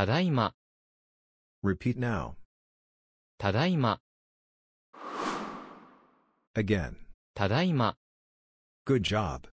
ただいま。Repeat now. ただいま。Again. ただいま。Good job.